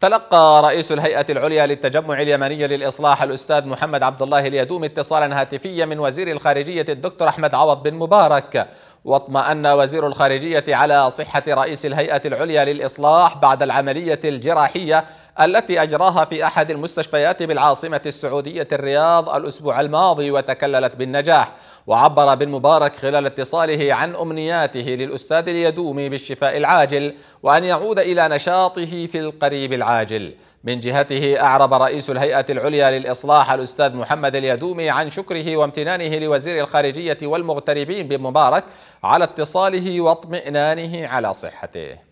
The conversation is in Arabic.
تلقى رئيس الهيئة العليا للتجمع اليمني للإصلاح الأستاذ محمد عبد الله اليدوم اتصالا هاتفيا من وزير الخارجية الدكتور أحمد عوض بن مبارك واطمأن وزير الخارجية على صحة رئيس الهيئة العليا للإصلاح بعد العملية الجراحية التي أجراها في أحد المستشفيات بالعاصمة السعودية الرياض الأسبوع الماضي وتكللت بالنجاح وعبر بن مبارك خلال اتصاله عن أمنياته للأستاذ اليدومي بالشفاء العاجل وأن يعود إلى نشاطه في القريب العاجل من جهته أعرب رئيس الهيئة العليا للإصلاح الأستاذ محمد اليدومي عن شكره وامتنانه لوزير الخارجية والمغتربين بن مبارك على اتصاله واطمئنانه على صحته